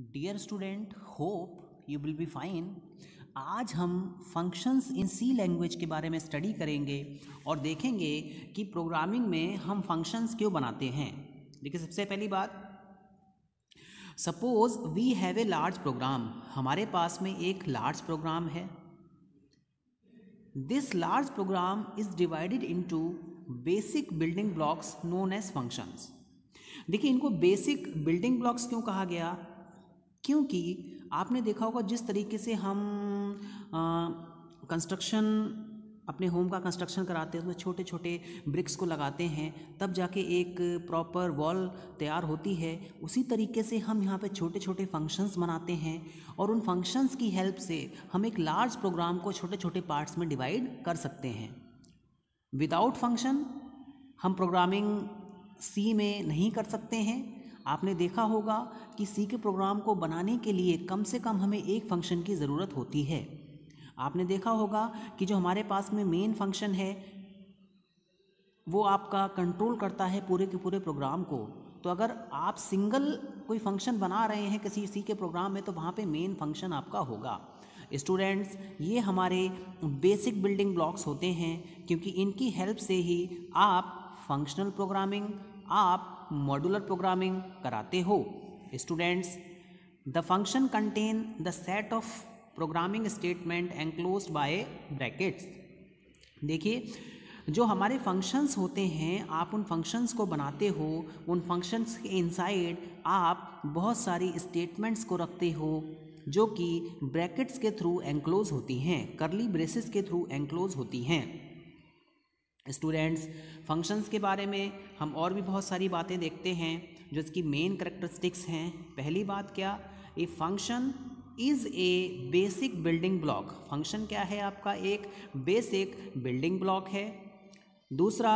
Dear student hope you will be fine आज हम functions in C language के बारे में स्टडी करेंगे और देखेंगे कि प्रोग्रामिंग में हम फंक्शंस क्यों बनाते हैं देखिए सबसे पहली बात suppose we have a large program हमारे पास में एक लार्ज प्रोग्राम है this large program is divided into basic building blocks known as functions देखिए इनको बेसिक बिल्डिंग ब्लॉक्स क्यों कहा गया क्योंकि आपने देखा होगा जिस तरीके से हम कंस्ट्रक्शन अपने होम का कंस्ट्रक्शन कराते हैं उसमें छोटे छोटे ब्रिक्स को लगाते हैं तब जाके एक प्रॉपर वॉल तैयार होती है उसी तरीके से हम यहाँ पे छोटे छोटे फंक्शंस बनाते हैं और उन फंक्शंस की हेल्प से हम एक लार्ज प्रोग्राम को छोटे छोटे पार्ट्स में डिवाइड कर सकते हैं विदाउट फंक्शन हम प्रोग्रामिंग सी में नहीं कर सकते हैं आपने देखा होगा कि सी के प्रोग्राम को बनाने के लिए कम से कम हमें एक फंक्शन की ज़रूरत होती है आपने देखा होगा कि जो हमारे पास में मेन फंक्शन है वो आपका कंट्रोल करता है पूरे के पूरे प्रोग्राम को तो अगर आप सिंगल कोई फंक्शन बना रहे हैं किसी सी के प्रोग्राम में तो वहाँ पे मेन फंक्शन आपका होगा स्टूडेंट्स ये हमारे बेसिक बिल्डिंग ब्लॉक्स होते हैं क्योंकि इनकी हेल्प से ही आप फंक्शनल प्रोग्रामिंग आप मॉड्यूलर प्रोग्रामिंग कराते हो students the function contain the set of programming statement enclose by brackets देखिए जो हमारे फंक्शंस होते हैं आप उन फंक्शंस को बनाते हो उन फंक्शंस के इनसाइड आप बहुत सारी स्टेटमेंट्स को रखते हो जो कि ब्रैकेट्स के थ्रू एनक्लोज होती हैं करली ब्रेसेस के थ्रू एनक्लोज होती हैं स्टूडेंट्स फंक्शंस के बारे में हम और भी बहुत सारी बातें देखते हैं जो इसकी मेन करेक्टरिस्टिक्स हैं पहली बात क्या a function is a basic building block function क्या है आपका एक बेसिक बिल्डिंग ब्लॉक है दूसरा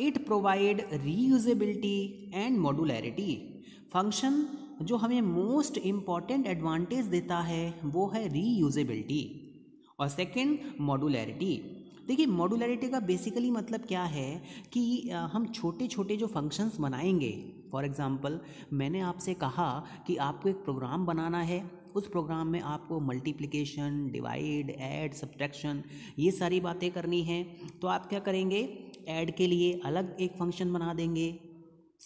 it provide reusability and modularity function जो हमें मोस्ट इम्पॉर्टेंट एडवांटेज देता है वो है रीयूजेबिलिटी और सेकेंड मॉडुलैरिटी देखिए मॉडुलरिटी का बेसिकली मतलब क्या है कि हम छोटे छोटे जो फंक्शंस बनाएंगे फॉर एग्ज़ाम्पल मैंने आपसे कहा कि आपको एक प्रोग्राम बनाना है उस प्रोग्राम में आपको मल्टीप्लिकेशन डिवाइड ऐड सब्ट्रैक्शन ये सारी बातें करनी हैं तो आप क्या करेंगे ऐड के लिए अलग एक फंक्शन बना देंगे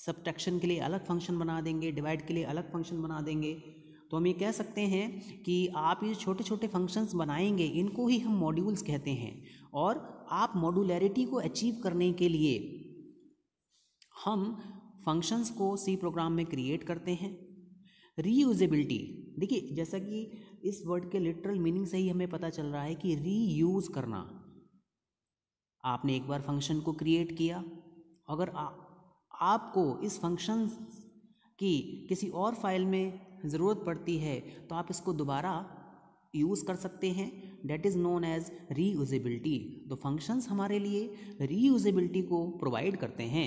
सब्ट्रैक्शन के लिए अलग फंक्शन बना देंगे डिवाइड के लिए अलग फंक्शन बना देंगे तो हम ये कह सकते हैं कि आप ये छोटे छोटे फंक्शंस बनाएंगे इनको ही हम मॉड्यूल्स कहते हैं और आप मॉडुलैरिटी को अचीव करने के लिए हम फंक्शंस को सी प्रोग्राम में क्रिएट करते हैं रीयूजेबिलिटी देखिए जैसा कि इस वर्ड के लिटरल मीनिंग से ही हमें पता चल रहा है कि रीयूज़ करना आपने एक बार फंक्शन को क्रिएट किया अगर आ, आपको इस फंक्शन की किसी और फाइल में ज़रूरत पड़ती है तो आप इसको दोबारा यूज़ कर सकते हैं that is known as reusability तो फंक्शंस हमारे लिए रीयूजेबिलिटी को प्रोवाइड करते हैं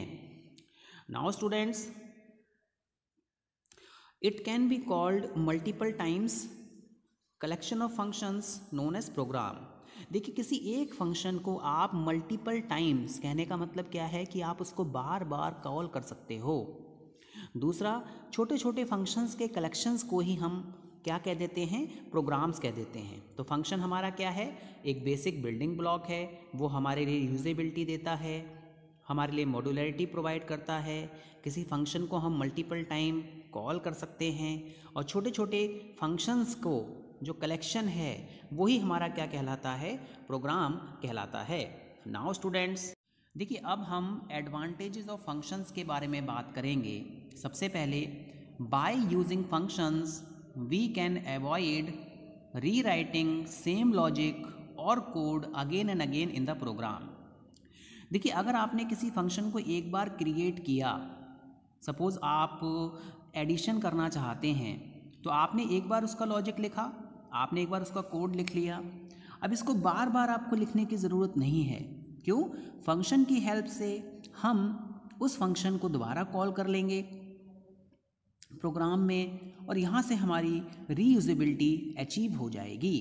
now students it can be called multiple times collection of functions known as program देखिए किसी एक फंक्शन को आप मल्टीपल टाइम्स कहने का मतलब क्या है कि आप उसको बार बार कॉल कर सकते हो दूसरा छोटे छोटे फंक्शंस के कलेक्शंस को ही हम क्या कह देते हैं प्रोग्राम्स कह देते हैं तो फंक्शन हमारा क्या है एक बेसिक बिल्डिंग ब्लॉक है वो हमारे लिए यूजेबिलिटी देता है हमारे लिए मॉडुलरिटी प्रोवाइड करता है किसी फंक्शन को हम मल्टीपल टाइम कॉल कर सकते हैं और छोटे छोटे फंक्शंस को जो कलेक्शन है वही हमारा क्या कहलाता है प्रोग्राम कहलाता है नाउ स्टूडेंट्स देखिए अब हम एडवांटेजेस ऑफ फंक्शंस के बारे में बात करेंगे सबसे पहले by using functions we can avoid rewriting same logic or code again and again in the program. देखिए अगर आपने किसी फंक्शन को एक बार क्रिएट किया सपोज़ आप एडिशन करना चाहते हैं तो आपने एक बार उसका लॉजिक लिखा आपने एक बार उसका कोड लिख लिया अब इसको बार बार आपको लिखने की ज़रूरत नहीं है क्यों फंक्शन की हेल्प से हम उस फंक्शन को दोबारा कॉल कर लेंगे प्रोग्राम में और यहाँ से हमारी रीयूजबिलिटी अचीव हो जाएगी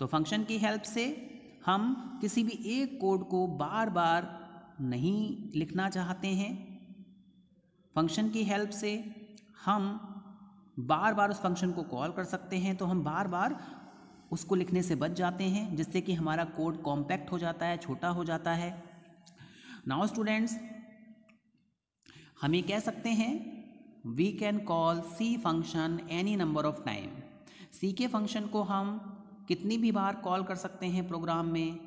तो फंक्शन की हेल्प से हम किसी भी एक कोड को बार बार नहीं लिखना चाहते हैं फंक्शन की हेल्प से हम बार बार उस फंक्शन को कॉल कर सकते हैं तो हम बार बार उसको लिखने से बच जाते हैं जिससे कि हमारा कोड कॉम्पैक्ट हो जाता है छोटा हो जाता है नाउ स्टूडेंट्स हम ये कह सकते हैं we can call C function any number of time C के फंक्शन को हम कितनी भी बार कॉल कर सकते हैं प्रोग्राम में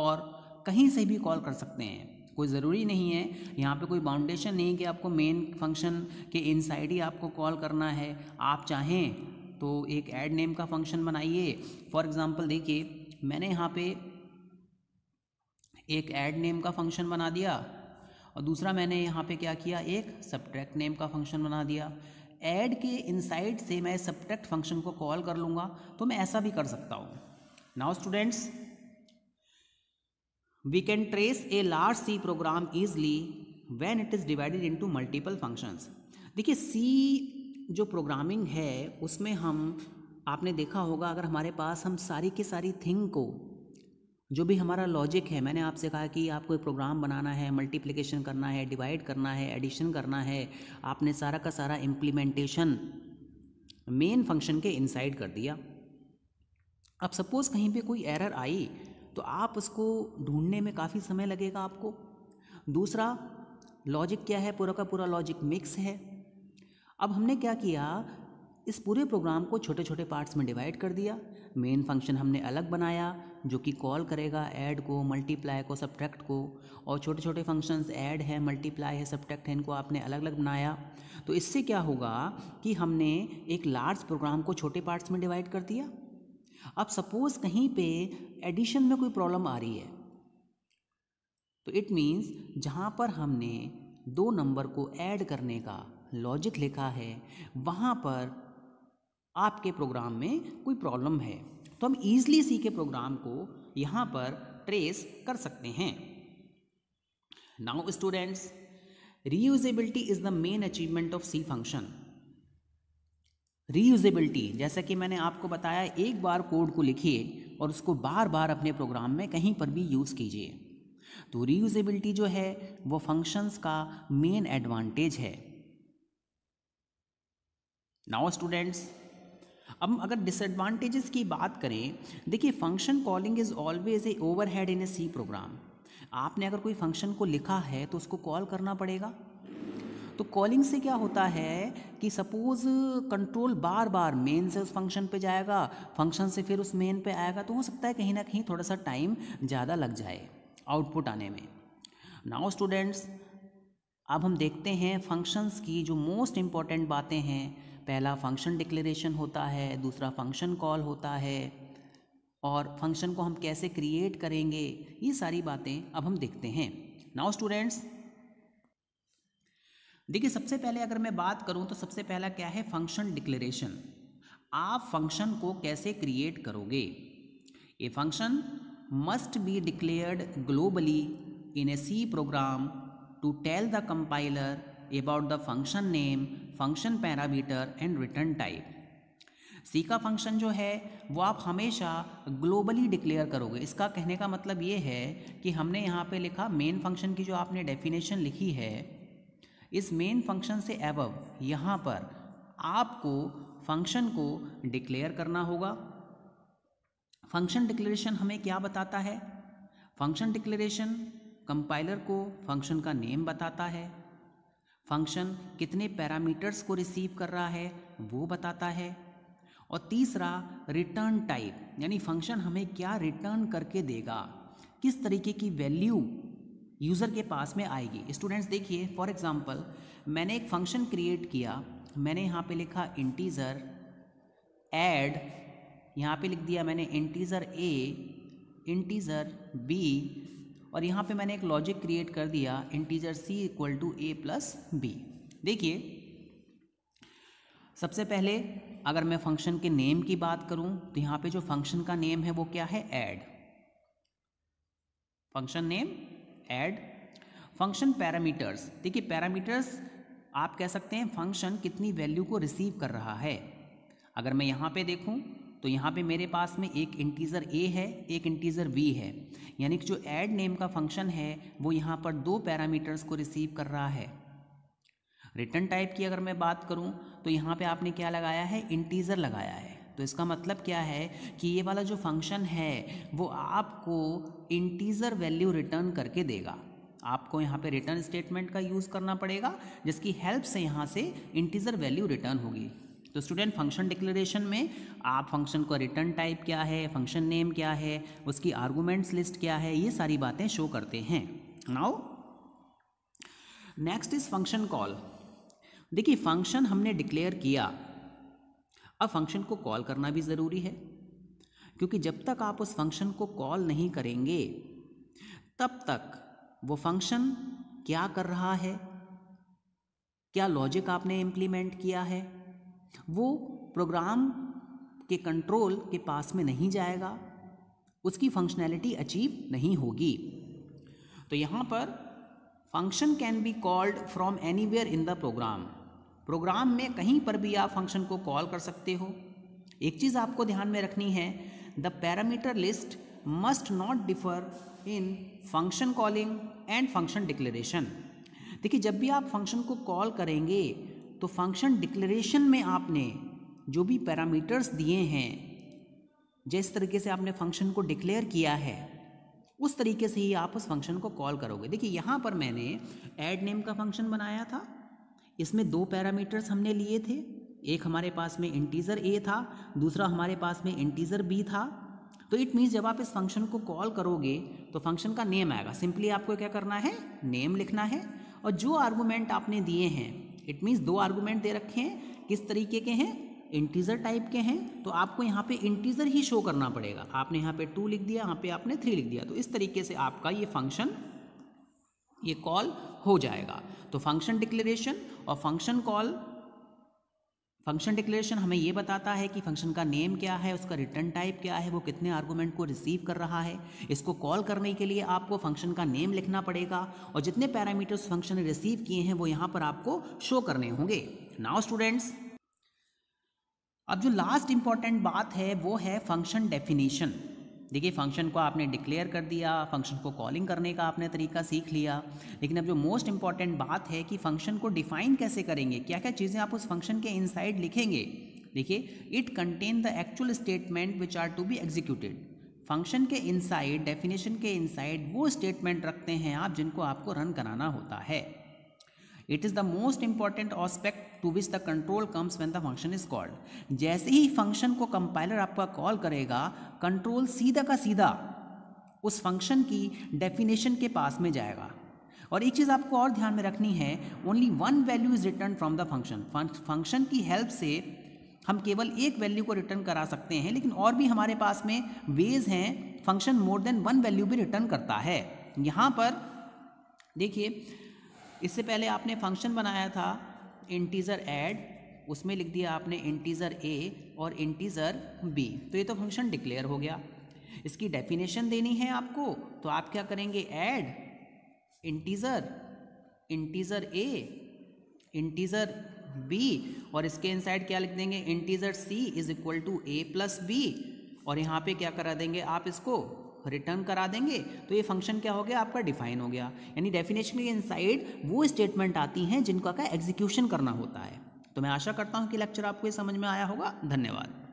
और कहीं से भी कॉल कर सकते हैं कोई ज़रूरी नहीं है यहाँ पे कोई बाउंडेशन नहीं कि आपको मेन फंक्शन के इनसाइड ही आपको कॉल करना है आप चाहें तो एक एड नेम का फंक्शन बनाइए फॉर एग्ज़ाम्पल देखिए मैंने यहाँ पे एक ऐड नेम का फंक्शन बना दिया और दूसरा मैंने यहाँ पे क्या किया एक सब्ट्रैक्ट नेम का फंक्शन बना दिया ऐड के इनसाइड से मैं सब्ट्रैक्ट फंक्शन को कॉल कर लूँगा तो मैं ऐसा भी कर सकता हूँ now students we can trace a large C program easily when it is divided into multiple functions देखिए सी जो प्रोग्रामिंग है उसमें हम आपने देखा होगा अगर हमारे पास हम सारी की सारी थिंग को जो भी हमारा लॉजिक है मैंने आपसे कहा कि आपको एक प्रोग्राम बनाना है मल्टीप्लिकेशन करना है डिवाइड करना है एडिशन करना है आपने सारा का सारा इम्प्लीमेंटेशन मेन फंक्शन के इनसाइड कर दिया अब सपोज़ कहीं पे कोई एरर आई तो आप उसको ढूंढने में काफ़ी समय लगेगा आपको दूसरा लॉजिक क्या है पूरा का पूरा लॉजिक मिक्स है अब हमने क्या किया इस पूरे प्रोग्राम को छोटे छोटे पार्ट्स में डिवाइड कर दिया मेन फंक्शन हमने अलग बनाया जो कि कॉल करेगा ऐड को मल्टीप्लाई को सब्ट्रैक्ट को और छोटे छोटे फंक्शंस ऐड है मल्टीप्लाई है सब्ट्रैक्ट है इनको आपने अलग अलग बनाया तो इससे क्या होगा कि हमने एक लार्ज प्रोग्राम को छोटे पार्ट्स में डिवाइड कर दिया अब सपोज़ कहीं पे एडिशन में कोई प्रॉब्लम आ रही है तो इट मीन्स जहाँ पर हमने दो नंबर को ऐड करने का लॉजिक लिखा है वहाँ पर आपके प्रोग्राम में कोई प्रॉब्लम है तो हम ईजिली सी के प्रोग्राम को यहाँ पर ट्रेस कर सकते हैं now students reusability is the main achievement of C function reusability जैसा कि मैंने आपको बताया एक बार कोड को लिखिए और उसको बार बार अपने प्रोग्राम में कहीं पर भी यूज़ कीजिए तो रीयूजेबिलिटी जो है वो फंक्शंस का मेन एडवांटेज है नाउ स्टूडेंट्स अब अगर डिसएडवांटेजेस की बात करें देखिए function calling is always a overhead in a C program आपने अगर कोई फंक्शन को लिखा है तो उसको कॉल करना पड़ेगा तो कॉलिंग से क्या होता है कि सपोज कंट्रोल बार बार मेन से उस फंक्शन पे जाएगा फंक्शन से फिर उस मेन पे आएगा तो हो सकता है कहीं ना कहीं थोड़ा सा टाइम ज़्यादा लग जाए आउटपुट आने में नाउ स्टूडेंट्स अब हम देखते हैं फंक्शंस की जो मोस्ट इम्पॉर्टेंट बातें हैं पहला फंक्शन डिक्लेरेशन होता है दूसरा फंक्शन कॉल होता है और फंक्शन को हम कैसे क्रिएट करेंगे ये सारी बातें अब हम देखते हैं नाउ स्टूडेंट्स देखिए सबसे पहले अगर मैं बात करूं तो सबसे पहला क्या है फंक्शन डिक्लेरेशन आप फंक्शन को कैसे क्रिएट करोगे ये function must be declared globally in a C program to tell the compiler about the function name function parameter and return type C का फंक्शन जो है वो आप हमेशा ग्लोबली डिक्लेयर करोगे इसका कहने का मतलब ये है कि हमने यहाँ पे लिखा मेन फंक्शन की जो आपने डेफिनेशन लिखी है इस मेन फंक्शन से एबव यहाँ पर आपको फंक्शन को डिक्लेयर करना होगा फंक्शन डिक्लेरेशन हमें क्या बताता है फंक्शन डिक्लेरेशन कंपाइलर को फंक्शन का नेम बताता है फंक्शन कितने पैरामीटर्स को रिसीव कर रहा है वो बताता है और तीसरा रिटर्न टाइप यानी फंक्शन हमें क्या रिटर्न करके देगा किस तरीके की वैल्यू यूज़र के पास में आएगी स्टूडेंट्स देखिए फॉर एग्जांपल मैंने एक फंक्शन क्रिएट किया मैंने यहाँ पे लिखा इंटीज़र एड यहाँ पे लिख दिया मैंने इंटीज़र ए इंटीज़र बी और यहाँ पे मैंने एक लॉजिक क्रिएट कर दिया integer C equal to a plus B देखिए सबसे पहले अगर मैं फंक्शन के नेम की बात करूं तो यहाँ पे जो फंक्शन का नेम है वो क्या है add function name add function parameters देखिए पैरामीटर्स आप कह सकते हैं फंक्शन कितनी वैल्यू को रिसीव कर रहा है अगर मैं यहाँ पे देखूँ तो यहाँ पे मेरे पास में एक इंटीज़र ए है एक इंटीज़र बी है यानी कि जो एड नेम का फंक्शन है वो यहाँ पर दो पैरामीटर्स को रिसीव कर रहा है रिटर्न टाइप की अगर मैं बात करूँ तो यहाँ पे आपने क्या लगाया है इंटीज़र लगाया है तो इसका मतलब क्या है कि ये वाला जो फंक्शन है वो आपको इंटीज़र वैल्यू रिटर्न करके देगा आपको यहाँ पे रिटर्न स्टेटमेंट का यूज़ करना पड़ेगा जिसकी हेल्प से यहाँ से इंटीज़र वैल्यू रिटर्न होगी तो स्टूडेंट फंक्शन डिक्लेरेशन में आप फंक्शन का रिटर्न टाइप क्या है फंक्शन नेम क्या है उसकी आर्गूमेंट्स लिस्ट क्या है ये सारी बातें शो करते हैं now next is function call देखिए फंक्शन हमने डिक्लेयर किया अब फंक्शन को कॉल करना भी ज़रूरी है क्योंकि जब तक आप उस फंक्शन को कॉल नहीं करेंगे तब तक वो फंक्शन क्या कर रहा है क्या लॉजिक आपने इम्प्लीमेंट किया है वो प्रोग्राम के कंट्रोल के पास में नहीं जाएगा उसकी फंक्शनैलिटी अचीव नहीं होगी तो यहाँ पर function can be called from anywhere in the program program में कहीं पर भी आप फंक्शन को कॉल कर सकते हो एक चीज़ आपको ध्यान में रखनी है the parameter list must not differ in function calling and function declaration देखिए जब भी आप फंक्शन को कॉल करेंगे तो फंक्शन डिक्लेरेशन में आपने जो भी पैरामीटर्स दिए हैं जिस तरीके से आपने फंक्शन को डिक्लेयर किया है उस तरीके से ही आप उस फंक्शन को कॉल करोगे देखिए यहाँ पर मैंने एड नेम का फंक्शन बनाया था इसमें दो पैरामीटर्स हमने लिए थे एक हमारे पास में इंटीज़र ए था दूसरा हमारे पास में इंटीज़र बी था तो इट मीन्स जब आप इस फंक्शन को कॉल करोगे तो फंक्शन का नेम आएगा सिंपली आपको क्या करना है नेम लिखना है और जो आर्गूमेंट आपने दिए हैं इट मीन्स दो आर्गूमेंट दे रखे हैं किस तरीके के हैं इंटीजर टाइप के हैं तो आपको यहाँ पे इंटीजर ही शो करना पड़ेगा आपने यहाँ पे टू लिख दिया यहाँ पे आपने थ्री लिख दिया तो इस तरीके से आपका ये फंक्शन ये कॉल हो जाएगा तो फंक्शन डिक्लेरेशन और फंक्शन कॉल फंक्शन डिक्लेरेशन हमें ये बताता है कि फंक्शन का नेम क्या है उसका रिटर्न टाइप क्या है वो कितने आर्गूमेंट को रिसीव कर रहा है इसको कॉल करने के लिए आपको फंक्शन का नेम लिखना पड़ेगा और जितने पैरामीटर्स फंक्शन ने रिसीव किए हैं वो यहाँ पर आपको शो करने होंगे नाउ स्टूडेंट्स अब जो लास्ट इंपॉर्टेंट बात है वो है फंक्शन डेफिनेशन देखिए फंक्शन को आपने डिक्लेयर कर दिया फंक्शन को कॉलिंग करने का आपने तरीका सीख लिया लेकिन अब जो मोस्ट इंपॉर्टेंट बात है कि फंक्शन को डिफाइन कैसे करेंगे क्या क्या चीज़ें आप उस फंक्शन के इनसाइड लिखेंगे देखिए it contain the actual statement which are to be executed function के इनसाइड डेफिनेशन के इनसाइड वो स्टेटमेंट रखते हैं आप जिनको आपको रन कराना होता है it is the most important aspect to which the control comes when the function is called जैसे ही फंक्शन को कंपाइलर आपका कॉल करेगा कंट्रोल सीधा का सीधा उस फंक्शन की डेफिनेशन के पास में जाएगा और एक चीज़ आपको और ध्यान में रखनी है only one value is return from the function function की हेल्प से हम केवल एक वैल्यू को रिटर्न करा सकते हैं लेकिन और भी हमारे पास में वेज हैं function more than one value भी रिटर्न करता है यहाँ पर देखिए इससे पहले आपने फंक्शन बनाया था इंटीज़र ऐड उसमें लिख दिया आपने इंटीज़र ए और इंटीज़र बी तो ये तो फंक्शन डिक्लेयर हो गया इसकी डेफिनेशन देनी है आपको तो आप क्या करेंगे add integer integer a integer B और इसके इनसाइड क्या लिख देंगे integer C is equal to a plus B और यहाँ पे क्या करा देंगे आप इसको रिटर्न करा देंगे तो ये फंक्शन क्या हो गया आपका डिफाइन हो गया यानी डेफिनेशन के इनसाइड वो स्टेटमेंट आती हैं जिनका का एग्जीक्यूशन करना होता है तो मैं आशा करता हूँ कि लेक्चर आपको ये समझ में आया होगा धन्यवाद